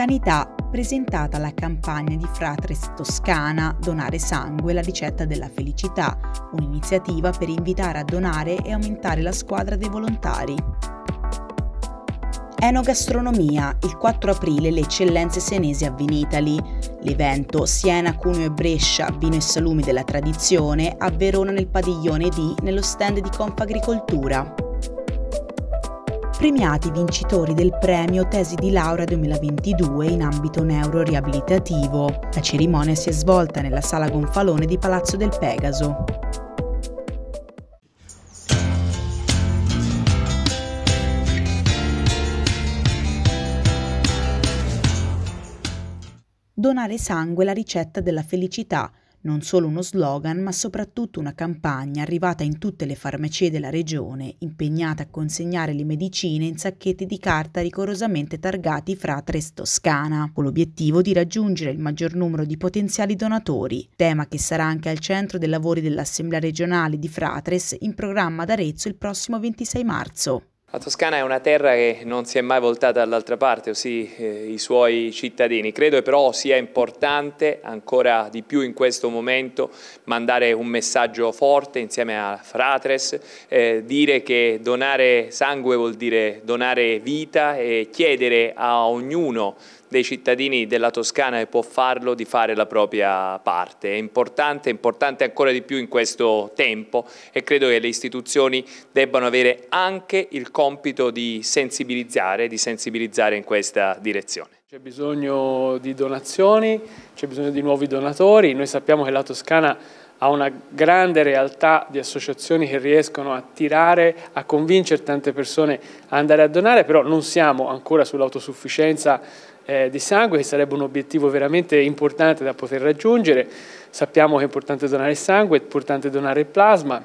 sanità presentata la campagna di Fratres Toscana Donare sangue, la ricetta della felicità, un'iniziativa per invitare a donare e aumentare la squadra dei volontari. Enogastronomia, il 4 aprile le eccellenze senesi a Vinitali. L'evento Siena, Cuneo e Brescia, vino e salumi della tradizione, a Verona nel padiglione D nello stand di Confagricoltura premiati vincitori del premio Tesi di laurea 2022 in ambito neuroriabilitativo. La cerimonia si è svolta nella sala Gonfalone di Palazzo del Pegaso. Donare sangue è la ricetta della felicità non solo uno slogan, ma soprattutto una campagna arrivata in tutte le farmacie della regione, impegnata a consegnare le medicine in sacchetti di carta rigorosamente targati fra Tres Toscana, con l'obiettivo di raggiungere il maggior numero di potenziali donatori, tema che sarà anche al centro dei lavori dell'Assemblea regionale di Fratres in programma ad Arezzo il prossimo 26 marzo. La Toscana è una terra che non si è mai voltata dall'altra parte, ossia eh, i suoi cittadini. Credo però sia importante ancora di più in questo momento mandare un messaggio forte insieme a Fratres, eh, dire che donare sangue vuol dire donare vita e chiedere a ognuno dei cittadini della Toscana che può farlo di fare la propria parte. È importante, è importante ancora di più in questo tempo e credo che le istituzioni debbano avere anche il compito di sensibilizzare, di sensibilizzare in questa direzione. C'è bisogno di donazioni, c'è bisogno di nuovi donatori, noi sappiamo che la Toscana ha una grande realtà di associazioni che riescono a tirare, a convincere tante persone a andare a donare, però non siamo ancora sull'autosufficienza eh, di sangue, che sarebbe un obiettivo veramente importante da poter raggiungere. Sappiamo che è importante donare il sangue, è importante donare il plasma.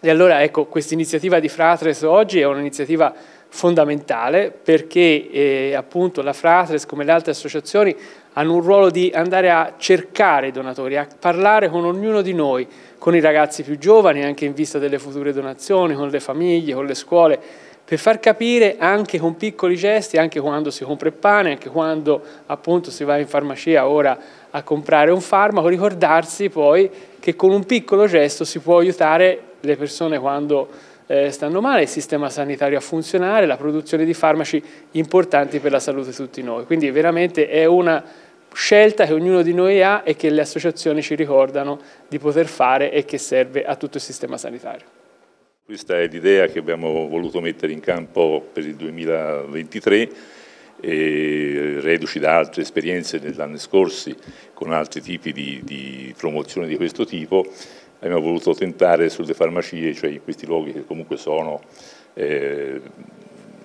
E allora ecco, questa iniziativa di Fratres oggi è un'iniziativa fondamentale perché eh, appunto la Fratres come le altre associazioni hanno un ruolo di andare a cercare i donatori, a parlare con ognuno di noi, con i ragazzi più giovani anche in vista delle future donazioni, con le famiglie, con le scuole per far capire anche con piccoli gesti, anche quando si compra il pane, anche quando appunto si va in farmacia ora a comprare un farmaco, ricordarsi poi che con un piccolo gesto si può aiutare le persone quando eh, stanno male, il sistema sanitario a funzionare, la produzione di farmaci importanti per la salute di tutti noi. Quindi veramente è una scelta che ognuno di noi ha e che le associazioni ci ricordano di poter fare e che serve a tutto il sistema sanitario. Questa è l'idea che abbiamo voluto mettere in campo per il 2023, e reduci da altre esperienze dell'anno scorso con altri tipi di, di promozione di questo tipo, abbiamo voluto tentare sulle farmacie, cioè in questi luoghi che comunque sono eh,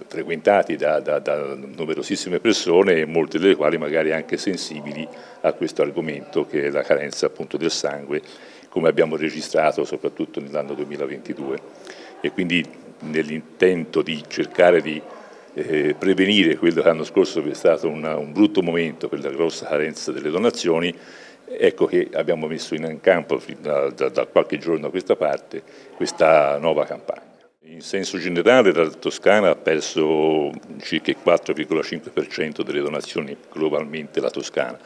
frequentati da, da, da, numerosissime persone, e molte delle quali magari anche sensibili a questo argomento che è la carenza appunto del sangue, come abbiamo registrato soprattutto nell'anno 2022 e quindi nell'intento di cercare di eh, prevenire quello che l'anno scorso è stato una, un brutto momento per la grossa carenza delle donazioni, ecco che abbiamo messo in campo da, da, da qualche giorno a questa parte questa nuova campagna. In senso generale la Toscana ha perso circa il 4,5% delle donazioni globalmente la Toscana.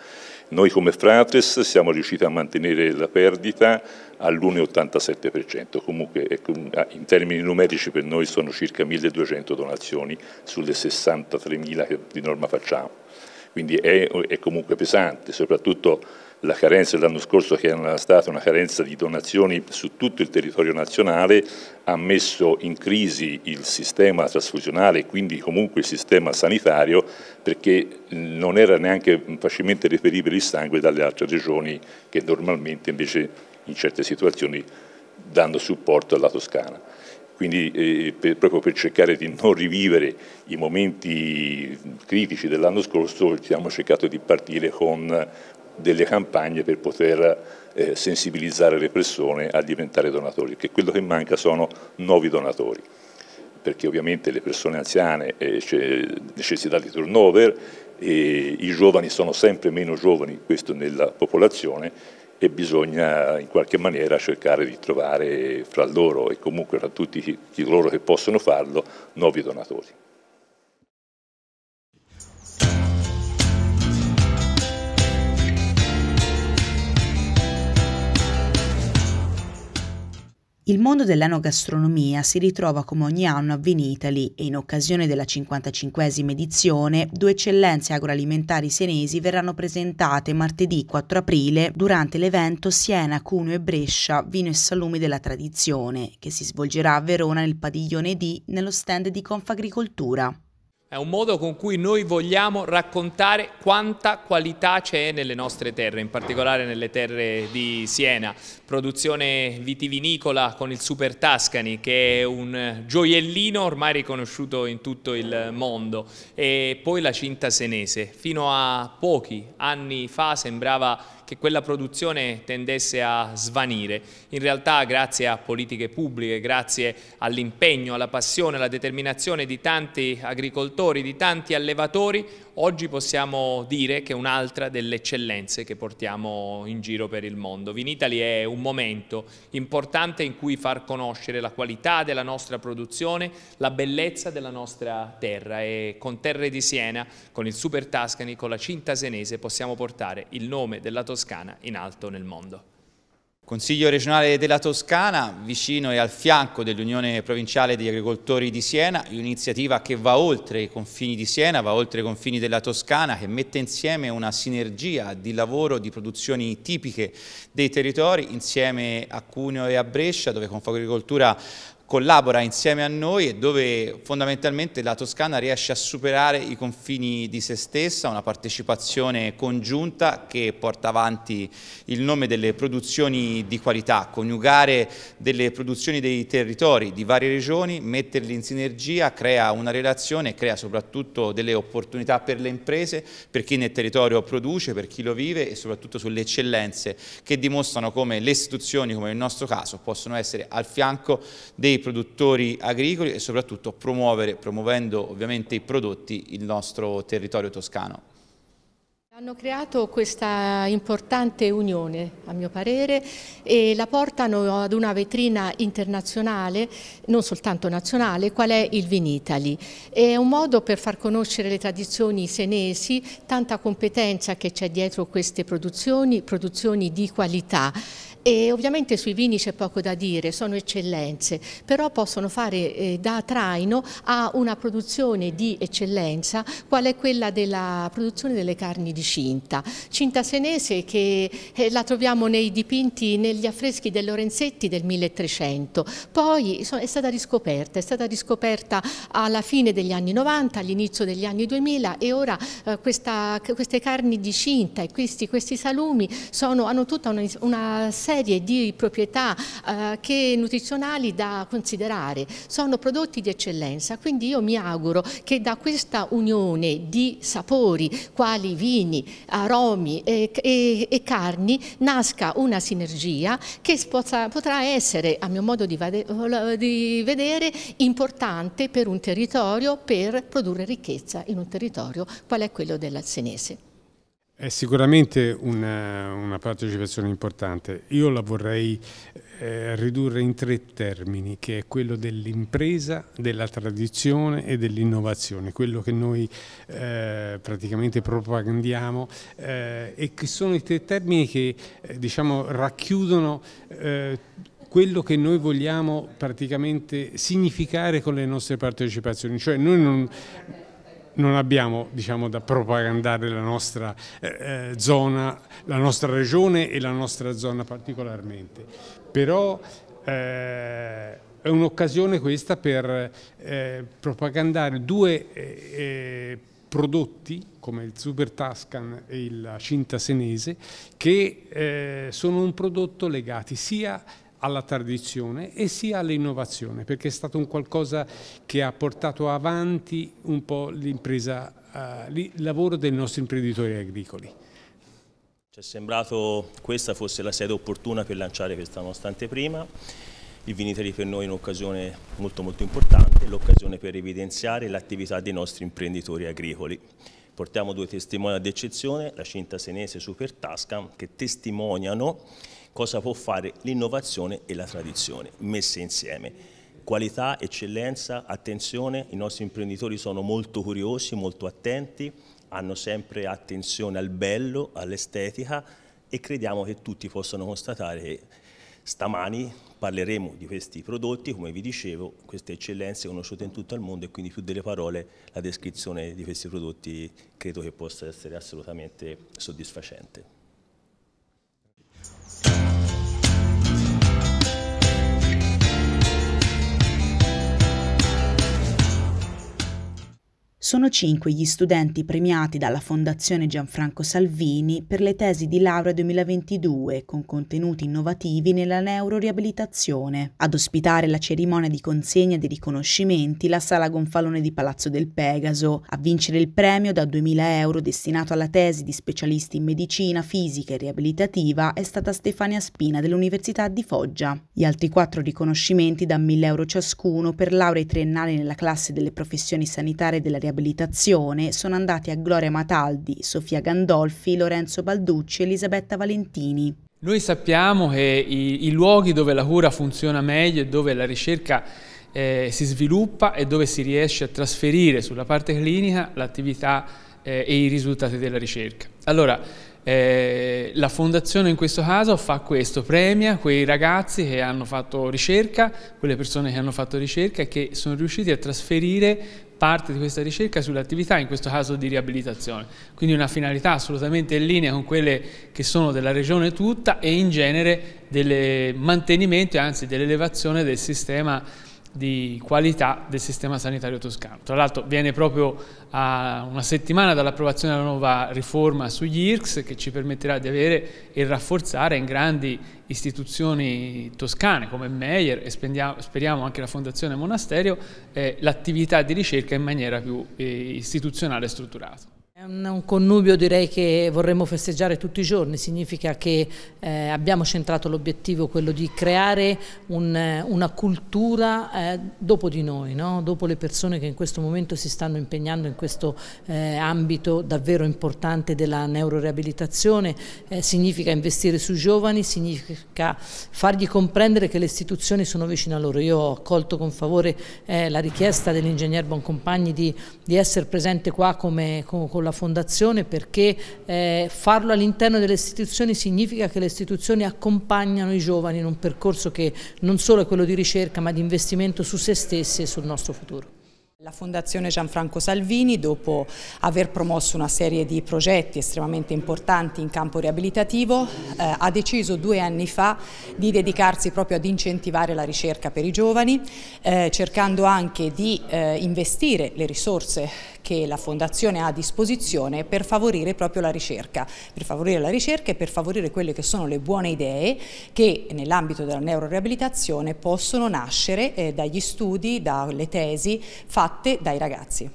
Noi come Fratres siamo riusciti a mantenere la perdita all'1,87%, comunque ecco, in termini numerici per noi sono circa 1200 donazioni sulle 63.000 che di norma facciamo, quindi è, è comunque pesante, soprattutto la carenza dell'anno scorso che era stata una carenza di donazioni su tutto il territorio nazionale ha messo in crisi il sistema trasfusionale e quindi comunque il sistema sanitario perché non era neanche facilmente reperibile il sangue dalle altre regioni che normalmente invece in certe situazioni danno supporto alla Toscana quindi eh, per, proprio per cercare di non rivivere i momenti critici dell'anno scorso abbiamo cercato di partire con delle campagne per poter eh, sensibilizzare le persone a diventare donatori, perché quello che manca sono nuovi donatori perché ovviamente le persone anziane eh, c'è necessità di turnover, i giovani sono sempre meno giovani, questo nella popolazione, e bisogna in qualche maniera cercare di trovare fra loro e comunque fra tutti coloro che possono farlo nuovi donatori. Il mondo dell'anogastronomia si ritrova come ogni anno a Vinitali e in occasione della 55esima edizione due eccellenze agroalimentari senesi verranno presentate martedì 4 aprile durante l'evento Siena, Cuneo e Brescia Vino e Salumi della Tradizione che si svolgerà a Verona nel padiglione D nello stand di Confagricoltura. È un modo con cui noi vogliamo raccontare quanta qualità c'è nelle nostre terre, in particolare nelle terre di Siena. Produzione vitivinicola con il Super Tascani, che è un gioiellino ormai riconosciuto in tutto il mondo. E poi la cinta senese. Fino a pochi anni fa sembrava che quella produzione tendesse a svanire. In realtà grazie a politiche pubbliche, grazie all'impegno, alla passione, alla determinazione di tanti agricoltori, di tanti allevatori, oggi possiamo dire che è un'altra delle eccellenze che portiamo in giro per il mondo. Vinitaly è un momento importante in cui far conoscere la qualità della nostra produzione, la bellezza della nostra terra e con Terre di Siena, con il Super Tascani, con la Cinta Senese possiamo portare il nome della Toscana in alto nel mondo. Consiglio regionale della Toscana, vicino e al fianco dell'Unione Provinciale degli Agricoltori di Siena, un'iniziativa che va oltre i confini di Siena, va oltre i confini della Toscana, che mette insieme una sinergia di lavoro, di produzioni tipiche dei territori, insieme a Cuneo e a Brescia, dove Confagricoltura collabora insieme a noi e dove fondamentalmente la Toscana riesce a superare i confini di se stessa, una partecipazione congiunta che porta avanti il nome delle produzioni di qualità, coniugare delle produzioni dei territori di varie regioni, metterli in sinergia, crea una relazione, crea soprattutto delle opportunità per le imprese, per chi nel territorio produce, per chi lo vive e soprattutto sulle eccellenze che dimostrano come le istituzioni, come nel nostro caso, possono essere al fianco dei produttori agricoli e soprattutto promuovere, promuovendo ovviamente i prodotti, il nostro territorio toscano. Hanno creato questa importante unione, a mio parere, e la portano ad una vetrina internazionale, non soltanto nazionale, qual è il Vinitali. È un modo per far conoscere le tradizioni senesi, tanta competenza che c'è dietro queste produzioni, produzioni di qualità. E ovviamente sui vini c'è poco da dire, sono eccellenze, però possono fare eh, da traino a una produzione di eccellenza, qual è quella della produzione delle carni di cinta. Cinta senese che eh, la troviamo nei dipinti, negli affreschi del Lorenzetti del 1300, poi so, è stata riscoperta, è stata riscoperta alla fine degli anni 90, all'inizio degli anni 2000 e ora eh, questa, queste carni di cinta e questi, questi salumi sono, hanno tutta una, una serie serie di proprietà eh, che, nutrizionali da considerare, sono prodotti di eccellenza, quindi io mi auguro che da questa unione di sapori, quali vini, aromi e, e, e carni, nasca una sinergia che possa, potrà essere, a mio modo di, di vedere, importante per un territorio, per produrre ricchezza in un territorio qual è quello dell'Assenese. È sicuramente una, eh, una, partecipazione importante. Io la vorrei eh, ridurre in tre termini, che è quello dell'impresa, della tradizione e dell'innovazione, quello che noi eh, praticamente propagandiamo eh, e che sono i tre termini che eh, diciamo, racchiudono eh, quello che noi vogliamo praticamente significare con le nostre partecipazioni. Cioè noi non non abbiamo diciamo, da propagandare la nostra eh, eh, zona, la nostra regione e la nostra zona particolarmente, però eh, è un'occasione questa per eh, propagandare due eh, eh, prodotti come il Super Tuscan e la cinta senese che sono un prodotto legati sia alla tradizione e sia all'innovazione, perché è stato un qualcosa che ha portato avanti un po' l'impresa, eh, il lavoro dei nostri imprenditori agricoli. Ci è sembrato questa fosse la sede opportuna per lanciare questa nostra anteprima. Il Viniteri per noi è un'occasione molto molto importante, l'occasione per evidenziare l'attività dei nostri imprenditori agricoli. Portiamo due testimoni ad eccezione, la cinta senese Super Tasca, che testimoniano cosa può fare l'innovazione e la tradizione messe insieme. Qualità, eccellenza, attenzione, i nostri imprenditori sono molto curiosi, molto attenti, hanno sempre attenzione al bello, all'estetica e crediamo che tutti possano constatare che stamani parleremo di questi prodotti, come vi dicevo, queste eccellenze conosciute in tutto il mondo e quindi più delle parole la descrizione di questi prodotti credo che possa essere assolutamente soddisfacente. Sono cinque gli studenti premiati dalla Fondazione Gianfranco Salvini per le tesi di laurea 2022 con contenuti innovativi nella neuroriabilitazione. Ad ospitare la cerimonia di consegna dei riconoscimenti la Sala Gonfalone di Palazzo del Pegaso, a vincere il premio da 2000 euro destinato alla tesi di specialisti in medicina fisica e riabilitativa è stata Stefania Spina dell'Università di Foggia. Gli altri quattro riconoscimenti da 1000 euro ciascuno per lauree triennali nella classe delle professioni sanitarie della riabilitazione riabilitazione sono andati a Gloria Mataldi, Sofia Gandolfi, Lorenzo Balducci e Elisabetta Valentini. Noi sappiamo che i, i luoghi dove la cura funziona meglio e dove la ricerca eh, si sviluppa e dove si riesce a trasferire sulla parte clinica l'attività eh, e i risultati della ricerca. Allora, eh, la fondazione in questo caso fa questo, premia quei ragazzi che hanno fatto ricerca, quelle persone che hanno fatto ricerca e che sono riusciti a trasferire parte di questa ricerca sull'attività, in questo caso di riabilitazione. Quindi una finalità assolutamente in linea con quelle che sono della regione tutta e in genere del mantenimento e anzi dell'elevazione del sistema di qualità del sistema sanitario toscano. Tra l'altro viene proprio a una settimana dall'approvazione della nuova riforma sugli IRCS che ci permetterà di avere e rafforzare in grandi istituzioni toscane come Meyer e speriamo anche la Fondazione Monasterio eh, l'attività di ricerca in maniera più eh, istituzionale e strutturata. È un connubio direi che vorremmo festeggiare tutti i giorni, significa che eh, abbiamo centrato l'obiettivo quello di creare un, eh, una cultura eh, dopo di noi, no? dopo le persone che in questo momento si stanno impegnando in questo eh, ambito davvero importante della neuroreabilitazione, eh, significa investire sui giovani, significa fargli comprendere che le istituzioni sono vicine a loro. Io ho accolto con favore eh, la richiesta dell'ingegner Boncompagni di, di, essere presente qua come, con, con la la fondazione perché eh, farlo all'interno delle istituzioni significa che le istituzioni accompagnano i giovani in un percorso che non solo è quello di ricerca ma di investimento su se stesse e sul nostro futuro. La Fondazione Gianfranco Salvini, dopo aver promosso una serie di progetti estremamente importanti in campo riabilitativo, eh, ha deciso due anni fa di dedicarsi proprio ad incentivare la ricerca per i giovani, eh, cercando anche di eh, investire le risorse che la Fondazione ha a disposizione per favorire proprio la ricerca, per favorire la ricerca e per favorire quelle che sono le buone idee che nell'ambito della neuroriabilitazione possono nascere eh, dagli studi, dalle tesi fatte fatte dai ragazzi.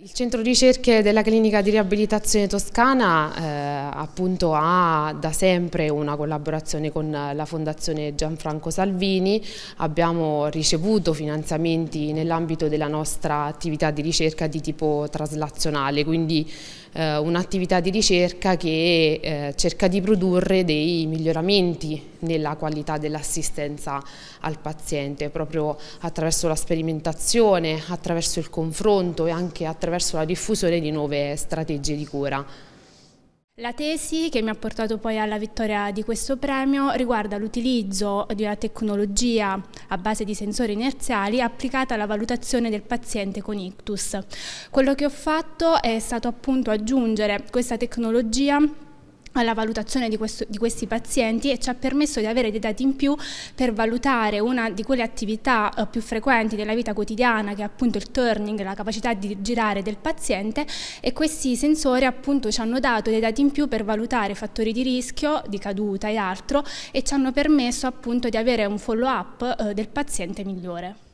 Il centro ricerche della clinica di riabilitazione toscana eh, appunto, ha da sempre una collaborazione con la fondazione Gianfranco Salvini, abbiamo ricevuto finanziamenti nell'ambito della nostra attività di ricerca di tipo traslazionale, quindi eh, un'attività di ricerca che eh, cerca di produrre dei miglioramenti nella qualità dell'assistenza al paziente, proprio attraverso la sperimentazione, attraverso il confronto e anche attraverso la diffusione di nuove strategie di cura. La tesi che mi ha portato poi alla vittoria di questo premio riguarda l'utilizzo di una tecnologia a base di sensori inerziali applicata alla valutazione del paziente con ictus. Quello che ho fatto è stato appunto aggiungere questa tecnologia alla valutazione di, questo, di, questi pazienti e ci ha permesso di avere dei dati in più per valutare una di quelle attività eh, più frequenti della vita quotidiana che è appunto il turning, la capacità di girare del paziente e questi sensori appunto ci hanno dato dei dati in più per valutare fattori di rischio, di caduta e altro e ci hanno permesso appunto di avere un follow up eh, del paziente migliore.